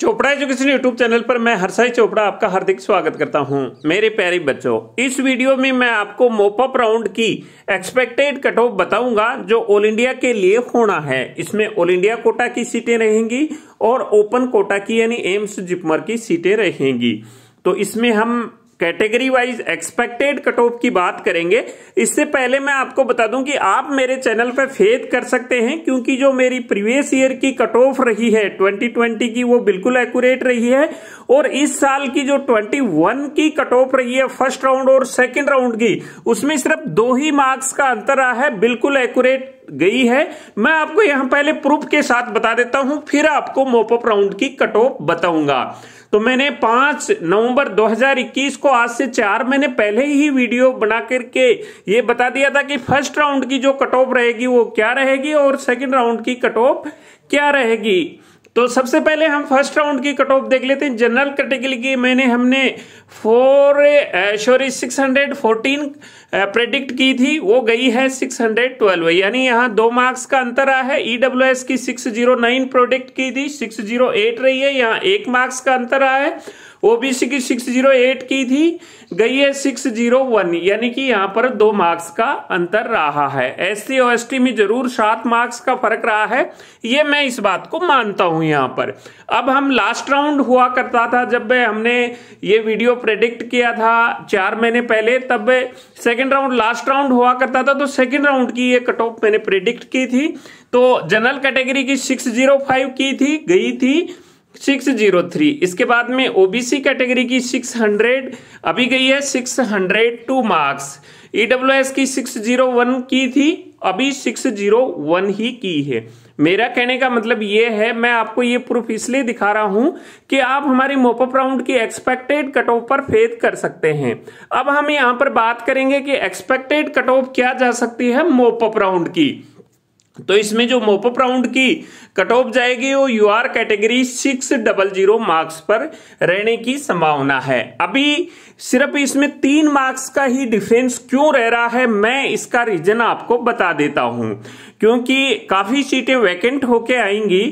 Chopra education YouTube channel पर मैं हर्षाई चोपड़ा आपका हार्दिक स्वागत करता हूं मेरे प्यारे बच्चों इस वीडियो में मैं आपको मोपअप राउंड की एक्सपेक्टेड कट ऑफ बताऊंगा जो ऑल इंडिया के लिए होना है इसमें ऑल इंडिया कोटा की सीटें रहेंगी और ओपन कोटा की यानी एम्स जिपमर की सीटें रहेंगी तो इसमें हम category wise expected cut off की बात करेंगे इससे पहले मैं आपको बता दूं कि आप मेरे चैनल पर फेद कर सकते हैं क्योंकि जो मेरी प्रीवियस ईयर की कट ऑफ रही है 2020 की वो बिल्कुल एक्यूरेट रही है और इस साल की जो 21 की कट ऑफ रही है फर्स्ट राउंड और सेकंड राउंड की उसमें सिर्फ दो ही मार्क्स का अंतर रहा है बिल्कुल एक्यूरेट गई है मैं आपको यहां पहले प्रूफ के साथ बता देता हूं फिर आपको मोपअप राउंड की कट ऑफ बताऊंगा तो मैंने 5 नवंबर 2021 को आज से चार महीने पहले ही वीडियो बना करके ये बता दिया था कि फर्स्ट राउंड की जो कट ऑफ रहेगी वो क्या रहेगी और सेकंड राउंड की कट ऑफ क्या रहेगी तो सबसे पहले हम फर्स्ट राउंड की कट ऑफ देख लेते हैं जनरल कैटेगरी की मैंने हमने four sorry six hundred fourteen predict की थी वो गई है सिक्स हंड्रेड ट्वेल्व यानी यहाँ दो मार्क्स का अंतर आया है ई डब्ल्यू एस की सिक्स जीरो नाइन प्रोडिक्ट की थी सिक्स जीरो एट रही है यहाँ एक मार्क्स का अंतर आया है ओबीसी की 608 की थी गई है 601 यानी कि यहां पर दो मार्क्स का अंतर रहा है एस सी एस में जरूर सात मार्क्स का फर्क रहा है ये मैं इस बात को मानता हूं यहां पर अब हम लास्ट राउंड हुआ करता था जब हमने ये वीडियो प्रेडिक्ट किया था चार महीने पहले तब सेकेंड राउंड लास्ट राउंड हुआ करता था तो सेकेंड राउंड की ये कट ऑफ मैंने प्रेडिक्ट की थी तो जनरल कैटेगरी की फाइव की थी गई थी सिक्स जीरो थ्री इसके बाद में ओबीसी कैटेगरी की सिक्स हंड्रेड अभी गई है six hundred two marks EW e S की सिक्स जीरो वन की थी अभी सिक्स जीरो वन ही की है मेरा कहने का मतलब ये है मैं आपको ये प्रूफ इसलिए दिखा रहा हूं कि आप हमारी मोपअप राउंड की एक्सपेक्टेड कट ऑफ पर फेद कर सकते हैं अब हम यहां पर बात करेंगे कि एक्सपेक्टेड कट ऑफ क्या जा सकती है मोपअप राउंड की तो इसमें जो मोपअप राउंड की कट ऑफ जाएगी वो U R category six double zero marks पर रहने की संभावना है अभी सिर्फ इसमें तीन मार्क्स का ही डिफरेंस क्यों रह रहा है मैं इसका रीजन आपको बता देता हूं क्योंकि काफी सीटें वैकेंट होके आएंगी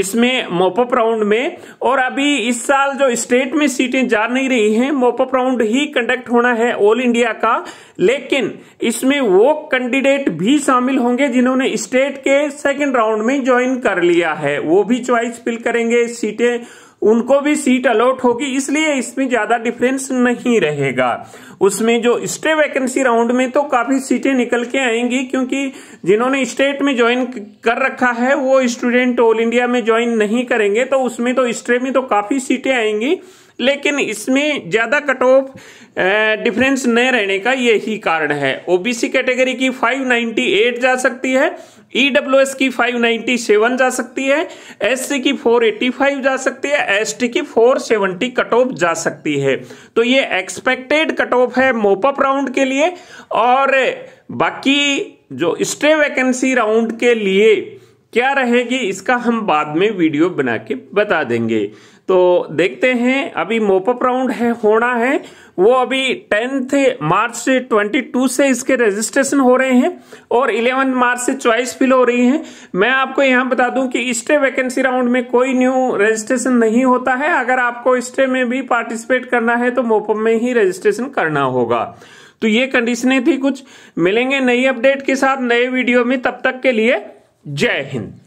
इसमें मोपअप राउंड में और अभी इस साल जो स्टेट में सीटें जा नहीं रही हैं मोपअप राउंड ही कंडक्ट होना है ऑल इंडिया का लेकिन इसमें वो कैंडिडेट भी शामिल होंगे जिन्होंने स्टेट कैबिनेट के सेकंड राउंड में ज्वाइन कर लिया है वो भी च्वाइस फिल करेंगे सीटें उनको भी सीट अलॉट होगी इसलिए इसमें ज्यादा डिफरेंस नहीं रहेगा उसमें जो स्टे वैकेंसी राउंड में तो काफी सीटें निकल के आएंगी क्योंकि जिन्होंने स्टेट में ज्वाइन कर रखा है वो स्टूडेंट ऑल इंडिया में ज्वाइन नहीं करेंगे तो उसमें तो स्टे में तो काफी सीटें आएंगी लेकिन इसमें ज़्यादा कट ऑफ डिफरेंस न रहने का यही कारण है ओबीसी कैटेगरी की 598 जा सकती है ईडब्ल्यूएस e की 597 जा सकती है एससी की 485 जा सकती है एसटी की 470 कट ऑफ जा सकती है तो ये एक्सपेक्टेड कट ऑफ है मोपअप राउंड के लिए और बाकी जो स्टे वैकेंसी राउंड के लिए क्या रहेगी इसका हम बाद में वीडियो बना के बता देंगे तो देखते हैं अभी मोपअप राउंड है होना है वो अभी टेंथ मार्च से ट्वेंटी टू से इसके रजिस्ट्रेशन हो रहे हैं और इलेवन मार्च से चॉइस फिल हो रही है मैं आपको यहां बता दूं कि स्टे वैकेंसी राउंड में कोई न्यू रजिस्ट्रेशन नहीं होता है अगर आपको स्टे में भी पार्टिसिपेट करना है तो मोपअप में ही रजिस्ट्रेशन करना होगा तो ये कंडीशनें थी कुछ मिलेंगे नई अपडेट के साथ नए वीडियो में तब तक के लिए जय हिंद